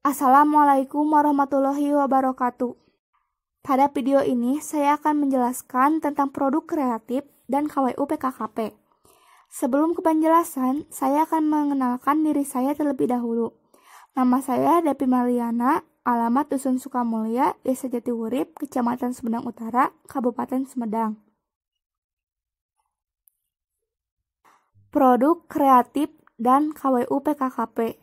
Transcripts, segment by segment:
Assalamualaikum warahmatullahi wabarakatuh. Pada video ini, saya akan menjelaskan tentang produk kreatif dan KWU PKKP. Sebelum ke penjelasan, saya akan mengenalkan diri saya terlebih dahulu. Nama saya Depi Maliana, alamat Dusun Sukamulya, Desa Jatiwurip, Kecamatan Sumedang Utara, Kabupaten Sumedang. Produk kreatif dan KWU PKKP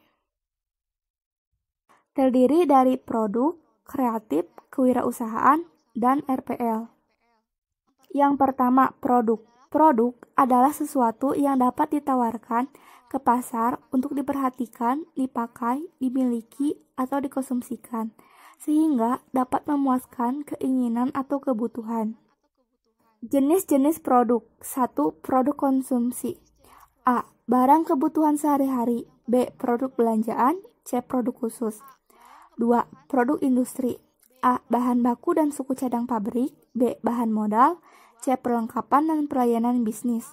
terdiri dari produk, kreatif, kewirausahaan, dan RPL. Yang pertama, produk. Produk adalah sesuatu yang dapat ditawarkan ke pasar untuk diperhatikan, dipakai, dimiliki, atau dikonsumsikan, sehingga dapat memuaskan keinginan atau kebutuhan. Jenis-jenis produk satu Produk konsumsi A. Barang kebutuhan sehari-hari B. Produk belanjaan C. Produk khusus 2. Produk industri A. Bahan baku dan suku cadang pabrik B. Bahan modal C. Perlengkapan dan pelayanan bisnis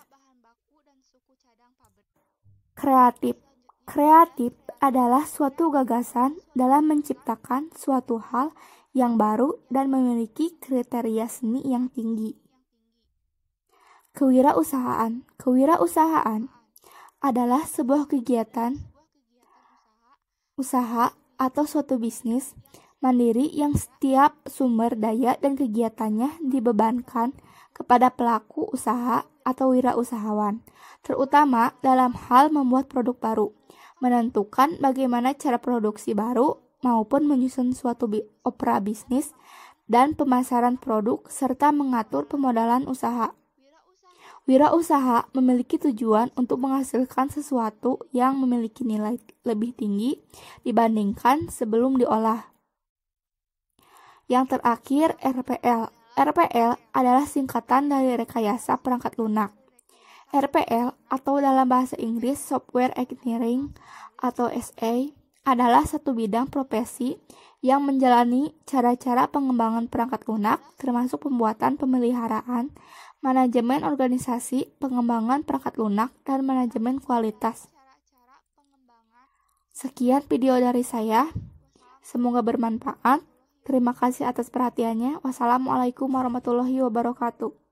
Kreatif Kreatif adalah suatu gagasan dalam menciptakan suatu hal yang baru dan memiliki kriteria seni yang tinggi. Kewirausahaan Kewirausahaan adalah sebuah kegiatan usaha atau suatu bisnis mandiri yang setiap sumber daya dan kegiatannya dibebankan kepada pelaku usaha atau wirausahawan, terutama dalam hal membuat produk baru, menentukan bagaimana cara produksi baru maupun menyusun suatu bi opera bisnis dan pemasaran produk serta mengatur pemodalan usaha. Wirausaha memiliki tujuan untuk menghasilkan sesuatu yang memiliki nilai lebih tinggi dibandingkan sebelum diolah. Yang terakhir, RPL. RPL adalah singkatan dari rekayasa perangkat lunak. RPL atau dalam bahasa Inggris Software Engineering atau SA adalah satu bidang profesi yang menjalani cara-cara pengembangan perangkat lunak termasuk pembuatan, pemeliharaan, manajemen organisasi, pengembangan perangkat lunak, dan manajemen kualitas. Sekian video dari saya. Semoga bermanfaat. Terima kasih atas perhatiannya. Wassalamualaikum warahmatullahi wabarakatuh.